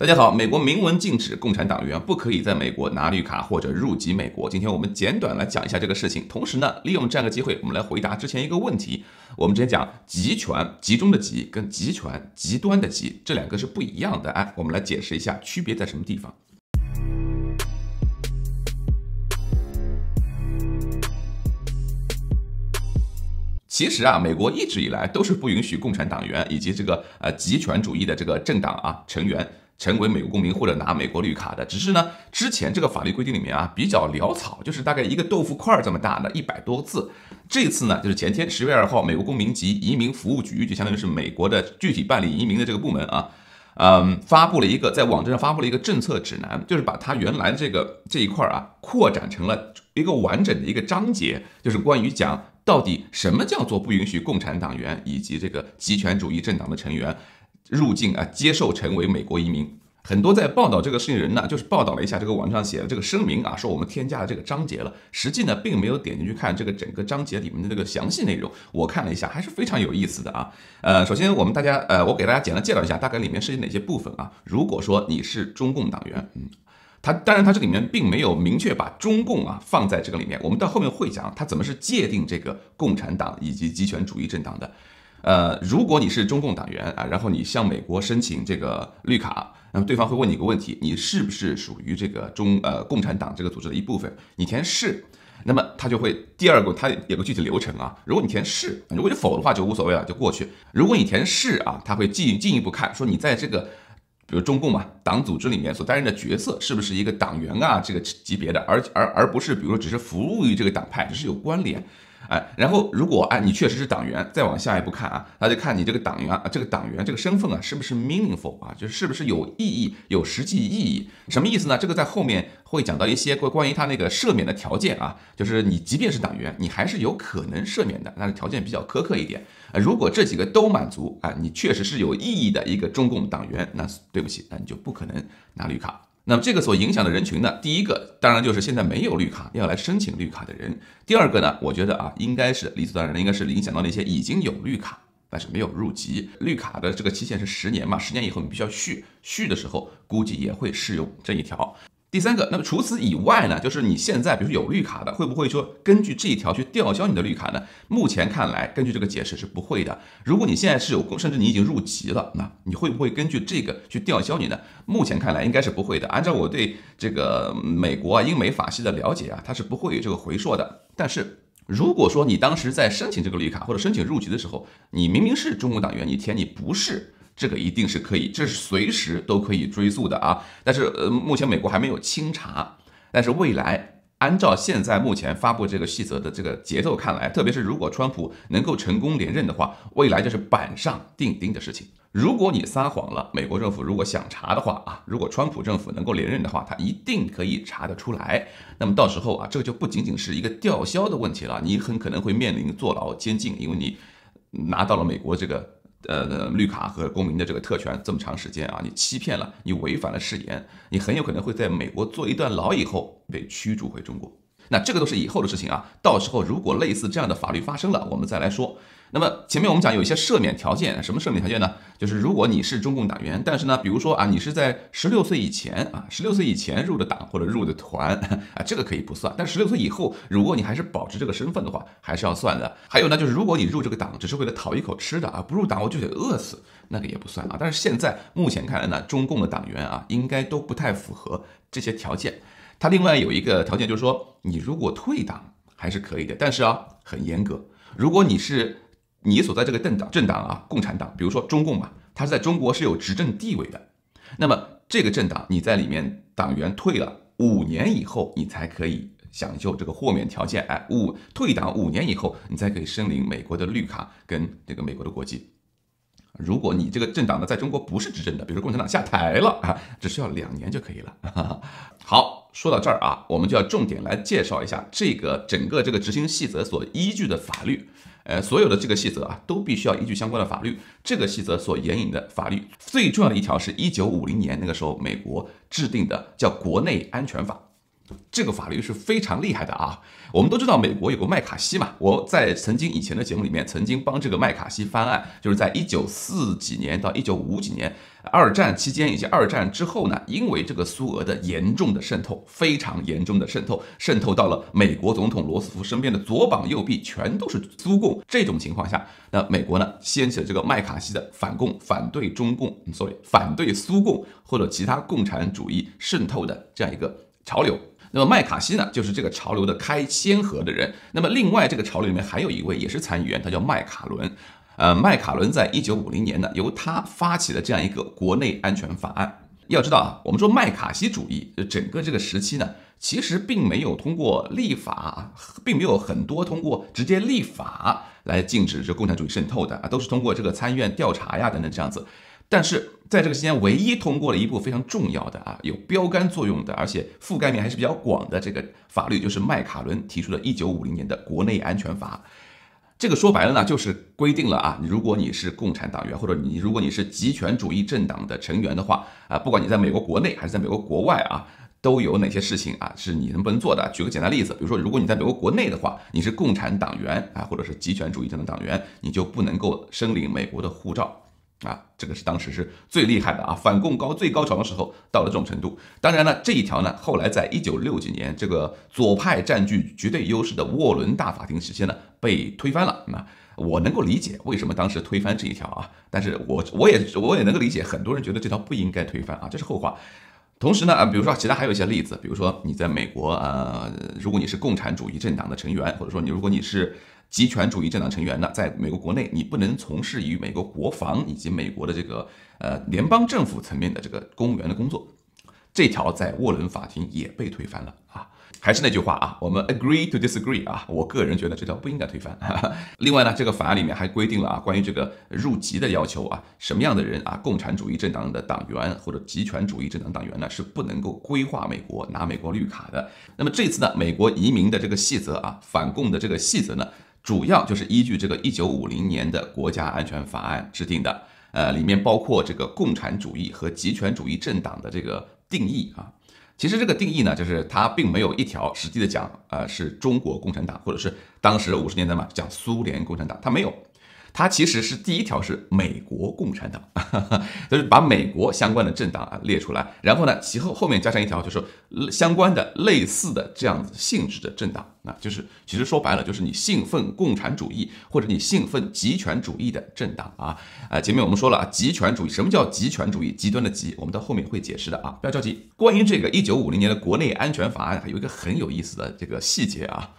大家好，美国明文禁止共产党员不可以在美国拿绿卡或者入籍美国。今天我们简短来讲一下这个事情，同时呢，利用这样一个机会，我们来回答之前一个问题。我们之前讲集权集中的集跟集权极端的集这两个是不一样的，哎，我们来解释一下区别在什么地方。其实啊，美国一直以来都是不允许共产党员以及这个呃集权主义的这个政党啊成员。成为美国公民或者拿美国绿卡的，只是呢，之前这个法律规定里面啊比较潦草，就是大概一个豆腐块儿这么大的一百多个字。这次呢，就是前天十月二号，美国公民及移民服务局就相当于是美国的具体办理移民的这个部门啊，嗯，发布了一个在网站上发布了一个政策指南，就是把它原来这个这一块儿啊扩展成了一个完整的一个章节，就是关于讲到底什么叫做不允许共产党员以及这个极权主义政党的成员。入境啊，接受成为美国移民，很多在报道这个事情人呢，就是报道了一下这个网上写的这个声明啊，说我们添加了这个章节了，实际呢并没有点进去看这个整个章节里面的这个详细内容。我看了一下，还是非常有意思的啊。呃，首先我们大家呃，我给大家简单介绍一下，大概里面涉及哪些部分啊。如果说你是中共党员，嗯，他当然他这里面并没有明确把中共啊放在这个里面，我们到后面会讲他怎么是界定这个共产党以及极权主义政党的。呃，如果你是中共党员啊，然后你向美国申请这个绿卡，那么对方会问你一个问题：你是不是属于这个中呃共产党这个组织的一部分？你填是，那么他就会第二个，他有个具体流程啊。如果你填是，如果你否的话就无所谓了，就过去。如果你填是啊，他会进进一步看，说你在这个比如中共嘛党组织里面所担任的角色是不是一个党员啊这个级别的，而而而不是比如说只是服务于这个党派，只是有关联。哎，然后如果哎你确实是党员，再往下一步看啊，那就看你这个党员啊，这个党员这个身份啊，是不是 meaningful 啊？就是是不是有意义，有实际意义？什么意思呢？这个在后面会讲到一些关关于他那个赦免的条件啊，就是你即便是党员，你还是有可能赦免的，但是条件比较苛刻一点。如果这几个都满足，哎，你确实是有意义的一个中共党员，那对不起，那你就不可能拿绿卡。那么这个所影响的人群呢？第一个当然就是现在没有绿卡要来申请绿卡的人。第二个呢，我觉得啊，应该是理所当然的，应该是影响到那些已经有绿卡但是没有入籍绿卡的这个期限是十年嘛，十年以后你必须要续，续的时候估计也会适用这一条。第三个，那么除此以外呢，就是你现在比如说有绿卡的，会不会说根据这一条去吊销你的绿卡呢？目前看来，根据这个解释是不会的。如果你现在是有工，甚至你已经入籍了，那你会不会根据这个去吊销你呢？目前看来应该是不会的。按照我对这个美国啊、英美法系的了解啊，它是不会有这个回溯的。但是如果说你当时在申请这个绿卡或者申请入籍的时候，你明明是中国党员，你填你不是。这个一定是可以，这是随时都可以追溯的啊！但是呃，目前美国还没有清查，但是未来按照现在目前发布这个细则的这个节奏看来，特别是如果川普能够成功连任的话，未来就是板上钉钉的事情。如果你撒谎了，美国政府如果想查的话啊，如果川普政府能够连任的话，他一定可以查得出来。那么到时候啊，这个就不仅仅是一个吊销的问题了，你很可能会面临坐牢、监禁，因为你拿到了美国这个。呃，绿卡和公民的这个特权，这么长时间啊，你欺骗了，你违反了誓言，你很有可能会在美国坐一段牢以后被驱逐回中国。那这个都是以后的事情啊，到时候如果类似这样的法律发生了，我们再来说。那么前面我们讲有一些赦免条件，什么赦免条件呢？就是如果你是中共党员，但是呢，比如说啊，你是在十六岁以前啊，十六岁以前入的党或者入的团 啊，这个可以不算。但十六岁以后，如果你还是保持这个身份的话，还是要算的。还有呢，就是如果你入这个党只是为了讨一口吃的啊，不入党我就得饿死，那个也不算啊。但是现在目前看来呢，中共的党员啊，应该都不太符合这些条件。他另外有一个条件就是说，你如果退党还是可以的，但是啊，很严格。如果你是你所在这个政党，政党啊，共产党，比如说中共嘛，它是在中国是有执政地位的。那么这个政党，你在里面党员退了五年以后，你才可以享受这个豁免条件。哎，五退党五年以后，你才可以申领美国的绿卡跟这个美国的国籍。如果你这个政党呢，在中国不是执政的，比如共产党下台了啊，只需要两年就可以了。好。说到这儿啊，我们就要重点来介绍一下这个整个这个执行细则所依据的法律。呃，所有的这个细则啊，都必须要依据相关的法律。这个细则所援引的法律最重要的一条是1950年那个时候美国制定的叫《国内安全法》，这个法律是非常厉害的啊。我们都知道美国有个麦卡锡嘛，我在曾经以前的节目里面曾经帮这个麦卡锡翻案，就是在194几年到195几年。二战期间以及二战之后呢，因为这个苏俄的严重的渗透，非常严重的渗透，渗透到了美国总统罗斯福身边的左膀右臂，全都是苏共。这种情况下，那美国呢，掀起了这个麦卡锡的反共、反对中共 （sorry，反对苏共）或者其他共产主义渗透的这样一个潮流。那么麦卡锡呢，就是这个潮流的开先河的人。那么另外这个潮流里面还有一位也是参议员，他叫麦卡伦。呃，麦卡伦在1950年呢，由他发起了这样一个国内安全法案。要知道啊，我们说麦卡锡主义，整个这个时期呢，其实并没有通过立法，并没有很多通过直接立法来禁止这共产主义渗透的啊，都是通过这个参院调查呀等等这样子。但是在这个期间，唯一通过了一部非常重要的啊，有标杆作用的，而且覆盖面还是比较广的这个法律，就是麦卡伦提出的1950年的国内安全法。这个说白了呢，就是规定了啊，如果你是共产党员或者你如果你是极权主义政党的成员的话啊，不管你在美国国内还是在美国国外啊，都有哪些事情啊是你能不能做的？举个简单例子，比如说如果你在美国国内的话，你是共产党员啊，或者是极权主义政的党员，你就不能够申领美国的护照。啊，这个是当时是最厉害的啊，反共高最高潮的时候，到了这种程度。当然了，这一条呢，后来在一九六几年，这个左派占据绝对优势的沃伦大法庭时期呢，被推翻了。那我能够理解为什么当时推翻这一条啊，但是我我也我也能够理解，很多人觉得这条不应该推翻啊，这是后话。同时呢，啊，比如说其他还有一些例子，比如说你在美国，呃，如果你是共产主义政党的成员，或者说你如果你是。极权主义政党成员呢，在美国国内你不能从事于美国国防以及美国的这个呃联邦政府层面的这个公务员的工作。这条在沃伦法庭也被推翻了啊！还是那句话啊，我们 agree to disagree 啊！我个人觉得这条不应该推翻。另外呢，这个法案里面还规定了啊，关于这个入籍的要求啊，什么样的人啊，共产主义政党的党员或者极权主义政党党员呢，是不能够规划美国拿美国绿卡的。那么这次呢，美国移民的这个细则啊，反共的这个细则呢？主要就是依据这个一九五零年的国家安全法案制定的，呃，里面包括这个共产主义和极权主义政党的这个定义啊。其实这个定义呢，就是它并没有一条实际的讲，呃，是中国共产党或者是当时五十年代嘛讲苏联共产党，它没有。它其实是第一条是美国共产党，就是把美国相关的政党啊列出来，然后呢，其后后面加上一条就是相关的类似的这样子性质的政党啊，就是其实说白了就是你信奉共产主义或者你信奉极权主义的政党啊，啊，前面我们说了啊，极权主义什么叫极权主义，极端的极，我们到后面会解释的啊，不要着急。关于这个一九五零年的国内安全法案，有一个很有意思的这个细节啊。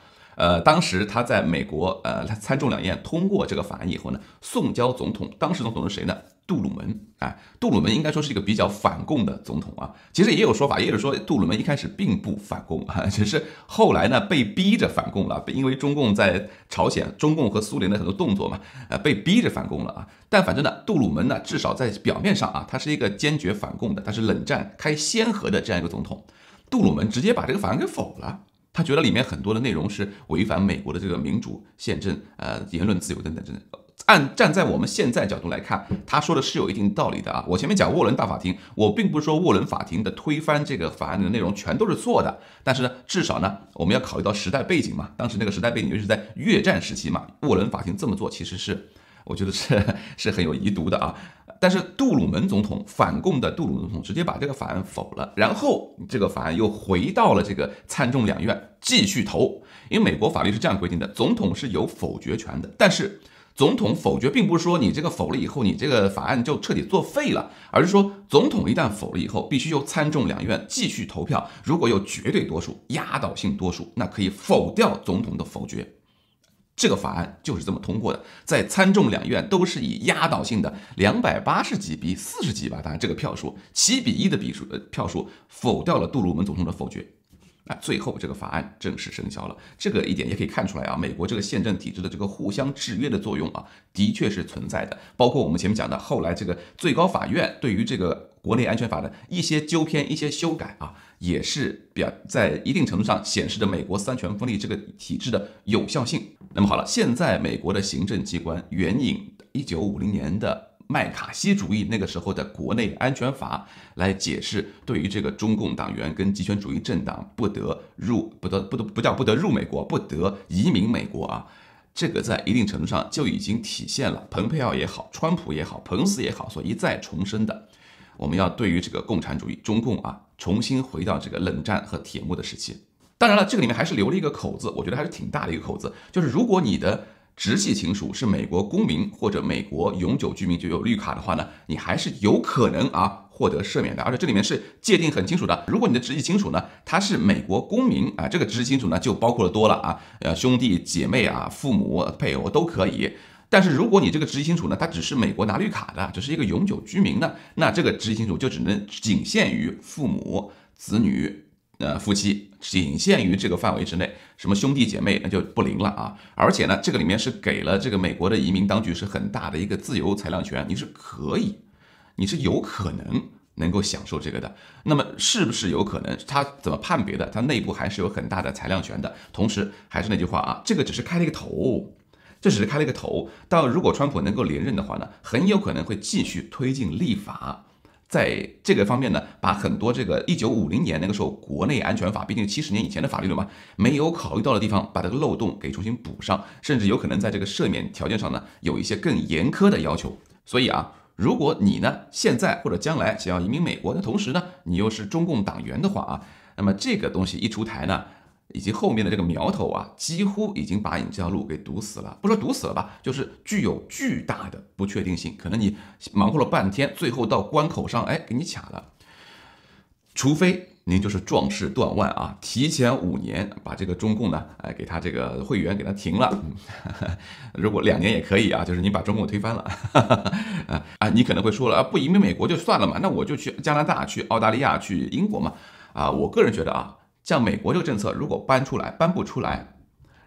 呃，当时他在美国，呃，他参众两院通过这个法案以后呢，送交总统。当时总统是谁呢？杜鲁门啊。杜鲁门应该说是一个比较反共的总统啊。其实也有说法，也有说杜鲁门一开始并不反共 啊，只是后来呢被逼着反共了，因为中共在朝鲜、中共和苏联的很多动作嘛，呃，被逼着反共了啊。但反正呢，杜鲁门呢，至少在表面上啊，他是一个坚决反共的，他是冷战开先河的这样一个总统。杜鲁门直接把这个法案给否了。他觉得里面很多的内容是违反美国的这个民主宪政，呃，言论自由等等等等。按站在我们现在角度来看，他说的是有一定道理的啊。我前面讲沃伦大法庭，我并不是说沃伦法庭的推翻这个法案的内容全都是错的，但是呢，至少呢，我们要考虑到时代背景嘛。当时那个时代背景就是在越战时期嘛，沃伦法庭这么做其实是。我觉得是是很有疑毒的啊，但是杜鲁门总统反共的杜鲁门总统直接把这个法案否了，然后这个法案又回到了这个参众两院继续投，因为美国法律是这样规定的，总统是有否决权的，但是总统否决并不是说你这个否了以后，你这个法案就彻底作废了，而是说总统一旦否了以后，必须由参众两院继续投票，如果有绝对多数、压倒性多数，那可以否掉总统的否决。这个法案就是这么通过的，在参众两院都是以压倒性的两百八十几比四十几吧，当然这个票数七比一的比数，呃票数否掉了杜鲁门总统的否决。那最后这个法案正式生效了，这个一点也可以看出来啊，美国这个宪政体制的这个互相制约的作用啊，的确是存在的。包括我们前面讲的，后来这个最高法院对于这个国内安全法的一些纠偏、一些修改啊，也是表在一定程度上显示着美国三权分立这个体制的有效性。那么好了，现在美国的行政机关援引一九五零年的。麦卡锡主义那个时候的国内安全法来解释，对于这个中共党员跟极权主义政党不得入不得不得不叫不得入美国，不得移民美国啊，这个在一定程度上就已经体现了蓬佩奥也好，川普也好，彭斯也好所一再重申的，我们要对于这个共产主义中共啊重新回到这个冷战和铁幕的时期。当然了，这个里面还是留了一个口子，我觉得还是挺大的一个口子，就是如果你的。直系亲属是美国公民或者美国永久居民就有绿卡的话呢，你还是有可能啊获得赦免的。而且这里面是界定很清楚的。如果你的直系亲属呢他是美国公民啊，这个直系亲属呢就包括多了啊，呃兄弟姐妹啊、父母、配偶都可以。但是如果你这个直系亲属呢他只是美国拿绿卡的，只是一个永久居民呢，那这个直系亲属就只能仅限于父母、子女。呃，夫妻仅限于这个范围之内，什么兄弟姐妹那就不灵了啊！而且呢，这个里面是给了这个美国的移民当局是很大的一个自由裁量权，你是可以，你是有可能能够享受这个的。那么是不是有可能？他怎么判别的？他内部还是有很大的裁量权的。同时还是那句话啊，这个只是开了一个头，这只是开了一个头。到如果川普能够连任的话呢，很有可能会继续推进立法。在这个方面呢，把很多这个一九五零年那个时候国内安全法，毕竟七十年以前的法律了嘛，没有考虑到的地方，把这个漏洞给重新补上，甚至有可能在这个赦免条件上呢，有一些更严苛的要求。所以啊，如果你呢现在或者将来想要移民美国的同时呢，你又是中共党员的话啊，那么这个东西一出台呢。以及后面的这个苗头啊，几乎已经把你这条路给堵死了。不说堵死了吧，就是具有巨大的不确定性。可能你忙活了半天，最后到关口上，哎，给你卡了。除非您就是壮士断腕啊，提前五年把这个中共呢，哎，给他这个会员给他停了。如果两年也可以啊，就是你把中共推翻了。啊，你可能会说了，啊，不移民美国就算了嘛，那我就去加拿大、去澳大利亚、去英国嘛。啊，我个人觉得啊。像美国这个政策，如果搬出来、搬不出来，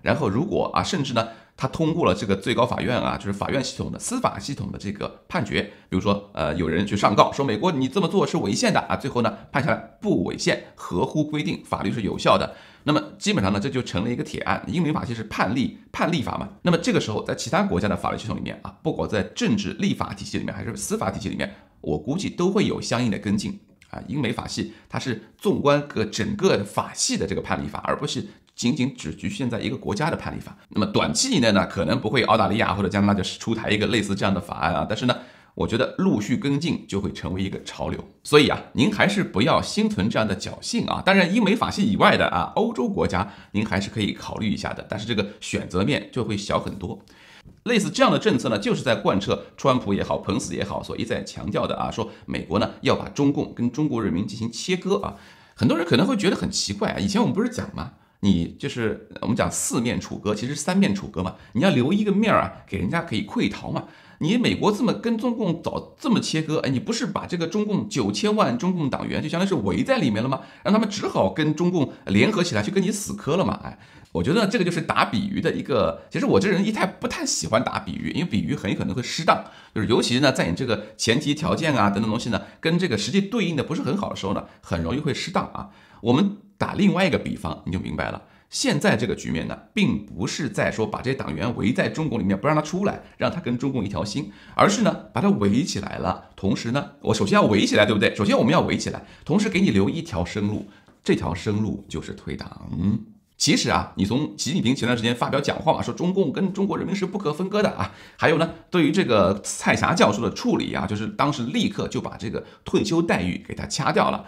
然后如果啊，甚至呢，他通过了这个最高法院啊，就是法院系统的司法系统的这个判决，比如说呃，有人去上告说美国你这么做是违宪的啊，最后呢判下来不违宪，合乎规定，法律是有效的。那么基本上呢，这就成了一个铁案。英美法系是判例判例法嘛，那么这个时候在其他国家的法律系统里面啊，不管在政治立法体系里面还是司法体系里面，我估计都会有相应的跟进。啊，英美法系，它是纵观个整个法系的这个判例法，而不是仅仅只局限在一个国家的判例法。那么短期以内呢，可能不会澳大利亚或者加拿大就是出台一个类似这样的法案啊。但是呢，我觉得陆续跟进就会成为一个潮流。所以啊，您还是不要心存这样的侥幸啊。当然，英美法系以外的啊，欧洲国家您还是可以考虑一下的，但是这个选择面就会小很多。类似这样的政策呢，就是在贯彻川普也好，彭斯也好所一再强调的啊，说美国呢要把中共跟中国人民进行切割啊。很多人可能会觉得很奇怪啊，以前我们不是讲吗？你就是我们讲四面楚歌，其实三面楚歌嘛，你要留一个面儿啊，给人家可以溃逃嘛。你美国这么跟中共早这么切割，哎，你不是把这个中共九千万中共党员就相当于是围在里面了吗？让他们只好跟中共联合起来去跟你死磕了嘛，哎。我觉得这个就是打比喻的一个，其实我这人一太不太喜欢打比喻，因为比喻很有可能会失当，就是尤其呢，在你这个前提条件啊等等东西呢，跟这个实际对应的不是很好的时候呢，很容易会失当啊。我们打另外一个比方，你就明白了。现在这个局面呢，并不是在说把这些党员围在中共里面不让他出来，让他跟中共一条心，而是呢，把他围起来了。同时呢，我首先要围起来，对不对？首先我们要围起来，同时给你留一条生路，这条生路就是退党。其实啊，你从习近平前段时间发表讲话嘛，说中共跟中国人民是不可分割的啊。还有呢，对于这个蔡霞教授的处理啊，就是当时立刻就把这个退休待遇给他掐掉了。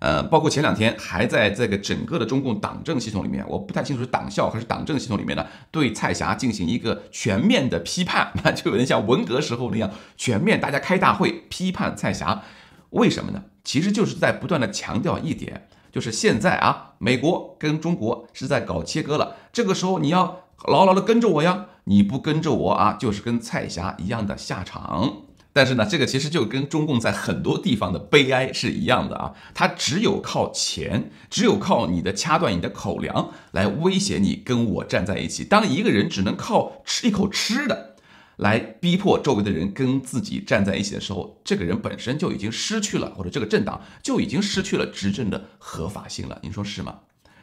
呃，包括前两天还在这个整个的中共党政系统里面，我不太清楚是党校还是党政系统里面呢，对蔡霞进行一个全面的批判，那 就有点像文革时候那样全面大家开大会批判蔡霞。为什么呢？其实就是在不断的强调一点。就是现在啊，美国跟中国是在搞切割了。这个时候你要牢牢的跟着我呀，你不跟着我啊，就是跟蔡霞一样的下场。但是呢，这个其实就跟中共在很多地方的悲哀是一样的啊，他只有靠钱，只有靠你的掐断你的口粮来威胁你跟我站在一起。当一个人只能靠吃一口吃的。来逼迫周围的人跟自己站在一起的时候，这个人本身就已经失去了，或者这个政党就已经失去了执政的合法性了。您说是吗？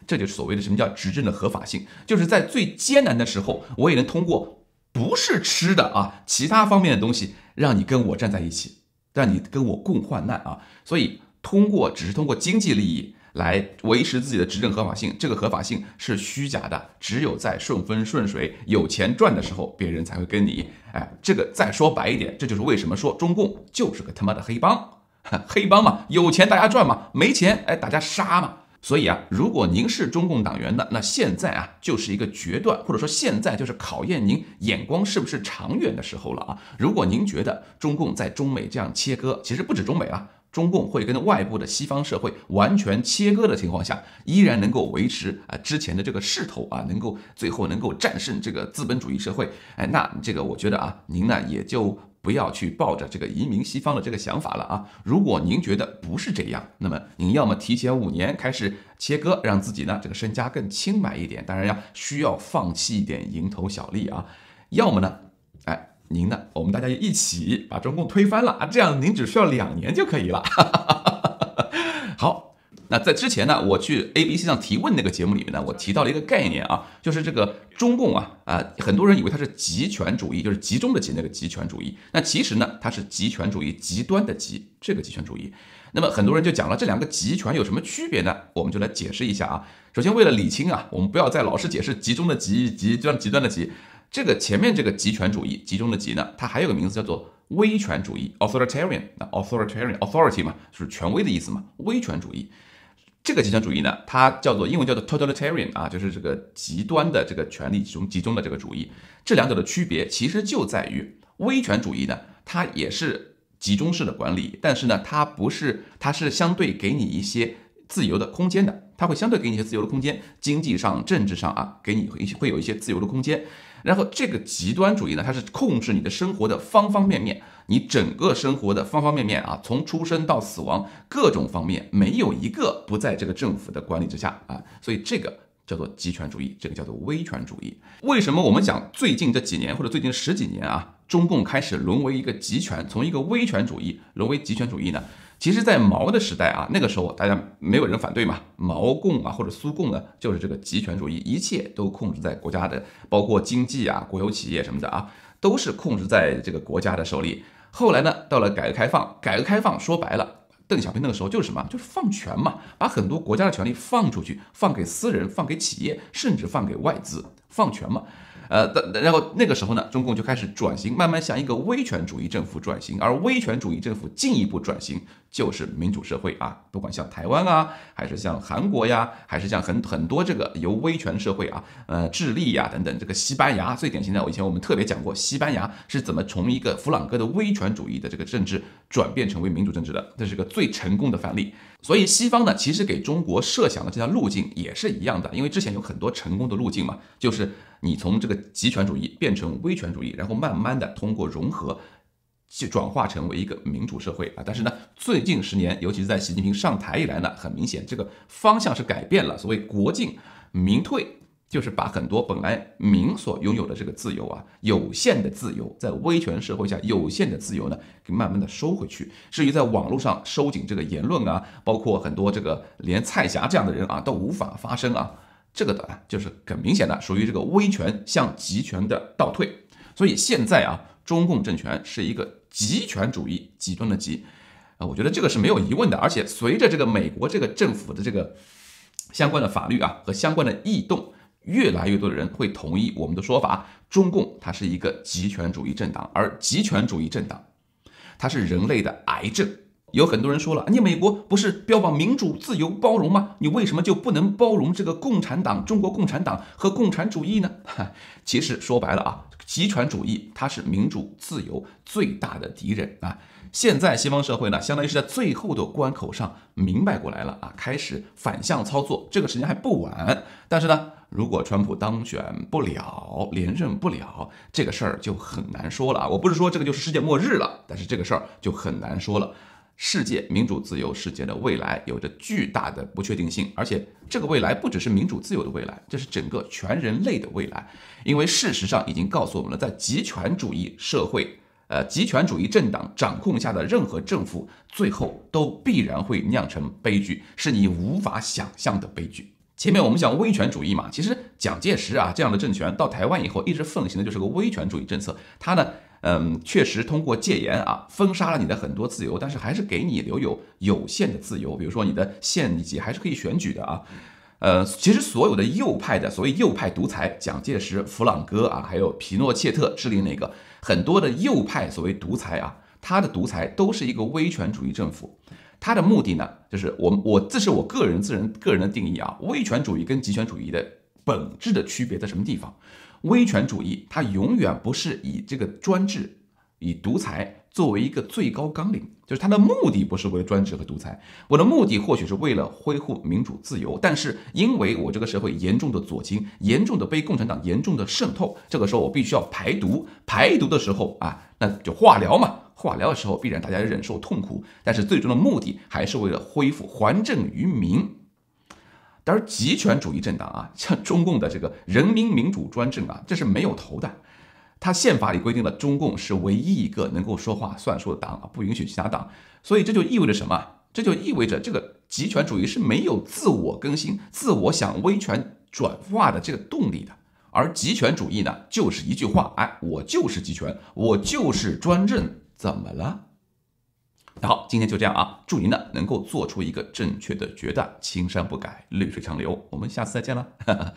这就是所谓的什么叫执政的合法性，就是在最艰难的时候，我也能通过不是吃的啊，其他方面的东西，让你跟我站在一起，让你跟我共患难啊。所以通过只是通过经济利益。来维持自己的执政合法性，这个合法性是虚假的。只有在顺风顺水、有钱赚的时候，别人才会跟你。哎，这个再说白一点，这就是为什么说中共就是个他妈的黑帮。黑帮嘛，有钱大家赚嘛，没钱哎大家杀嘛。所以啊，如果您是中共党员的，那现在啊就是一个决断，或者说现在就是考验您眼光是不是长远的时候了啊。如果您觉得中共在中美这样切割，其实不止中美啊。中共会跟外部的西方社会完全切割的情况下，依然能够维持啊之前的这个势头啊，能够最后能够战胜这个资本主义社会。哎，那这个我觉得啊，您呢也就不要去抱着这个移民西方的这个想法了啊。如果您觉得不是这样，那么您要么提前五年开始切割，让自己呢这个身家更清白一点，当然要需要放弃一点蝇头小利啊。要么呢？您呢？我们大家就一起把中共推翻了啊！这样您只需要两年就可以了。好，那在之前呢，我去 ABC 上提问那个节目里面呢，我提到了一个概念啊，就是这个中共啊啊，很多人以为它是集权主义，就是集中的集那个集权主义。那其实呢，它是集权主义极端的极这个集权主义。那么很多人就讲了，这两个集权有什么区别呢？我们就来解释一下啊。首先，为了理清啊，我们不要再老是解释集中的集极端极端的集。这个前面这个集权主义集中的集呢，它还有个名字叫做威权主义 （authoritarian）。那 authoritarian，authority 嘛，就是权威的意思嘛。威权主义，这个极权主义呢，它叫做英文叫做 totalitarian 啊，就是这个极端的这个权力集中集中的这个主义。这两者的区别其实就在于威权主义呢，它也是集中式的管理，但是呢，它不是，它是相对给你一些自由的空间的。它会相对给你一些自由的空间，经济上、政治上啊，给你会会有一些自由的空间。然后这个极端主义呢，它是控制你的生活的方方面面，你整个生活的方方面面啊，从出生到死亡，各种方面没有一个不在这个政府的管理之下啊。所以这个叫做极权主义，这个叫做威权主义。为什么我们讲最近这几年或者最近十几年啊，中共开始沦为一个极权，从一个威权主义沦为极权主义呢？其实，在毛的时代啊，那个时候大家没有人反对嘛。毛共啊，或者苏共呢，就是这个集权主义，一切都控制在国家的，包括经济啊、国有企业什么的啊，都是控制在这个国家的手里。后来呢，到了改革开放，改革开放说白了，邓小平那个时候就是什么，就是放权嘛，把很多国家的权力放出去，放给私人，放给企业，甚至放给外资，放权嘛。呃，的，然后那个时候呢，中共就开始转型，慢慢向一个威权主义政府转型，而威权主义政府进一步转型就是民主社会啊，不管像台湾啊，还是像韩国呀，还是像很很多这个由威权社会啊，呃，智利呀等等，这个西班牙最典型的，我以前我们特别讲过，西班牙是怎么从一个弗朗哥的威权主义的这个政治转变成为民主政治的，这是个最成功的范例。所以西方呢，其实给中国设想的这条路径也是一样的，因为之前有很多成功的路径嘛，就是你从这个集权主义变成威权主义，然后慢慢的通过融合，就转化成为一个民主社会啊。但是呢，最近十年，尤其是在习近平上台以来呢，很明显这个方向是改变了，所谓国进民退。就是把很多本来民所拥有的这个自由啊，有限的自由，在威权社会下有限的自由呢，给慢慢的收回去。至于在网络上收紧这个言论啊，包括很多这个连蔡霞这样的人啊都无法发声啊，这个的，就是很明显的属于这个威权向集权的倒退。所以现在啊，中共政权是一个集权主义极端的集，啊，我觉得这个是没有疑问的。而且随着这个美国这个政府的这个相关的法律啊和相关的异动。越来越多的人会同意我们的说法，中共它是一个极权主义政党，而极权主义政党，它是人类的癌症。有很多人说了，你美国不是标榜民主、自由、包容吗？你为什么就不能包容这个共产党、中国共产党和共产主义呢？其实说白了啊，极权主义它是民主、自由最大的敌人啊。现在西方社会呢，相当于是在最后的关口上明白过来了啊，开始反向操作。这个时间还不晚，但是呢，如果川普当选不了、连任不了，这个事儿就很难说了啊。我不是说这个就是世界末日了，但是这个事儿就很难说了。世界民主自由世界的未来有着巨大的不确定性，而且这个未来不只是民主自由的未来，这是整个全人类的未来。因为事实上已经告诉我们了，在极权主义社会。呃，集权主义政党掌控下的任何政府，最后都必然会酿成悲剧，是你无法想象的悲剧。前面我们讲威权主义嘛，其实蒋介石啊这样的政权到台湾以后，一直奉行的就是个威权主义政策。他呢，嗯，确实通过戒严啊，封杀了你的很多自由，但是还是给你留有有限的自由，比如说你的县级还是可以选举的啊。呃，其实所有的右派的所谓右派独裁，蒋介石、弗朗哥啊，还有皮诺切特制定那个很多的右派所谓独裁啊，他的独裁都是一个威权主义政府。他的目的呢，就是我我这是我个人自人个人的定义啊，威权主义跟极权主义的本质的区别在什么地方？威权主义它永远不是以这个专制。以独裁作为一个最高纲领，就是他的目的不是为了专制和独裁，我的目的或许是为了恢复民主自由。但是因为我这个社会严重的左倾，严重的被共产党严重的渗透，这个时候我必须要排毒。排毒的时候啊，那就化疗嘛。化疗的时候必然大家忍受痛苦，但是最终的目的还是为了恢复还政于民。当然，集权主义政党啊，像中共的这个人民民主专政啊，这是没有头的。它宪法里规定了，中共是唯一一个能够说话算数的党啊，不允许其他党。所以这就意味着什么？这就意味着这个集权主义是没有自我更新、自我想威权转化的这个动力的。而集权主义呢，就是一句话：哎，我就是集权，我就是专政，怎么了？那好，今天就这样啊，祝您呢能够做出一个正确的决断，青山不改，绿水长流。我们下次再见了。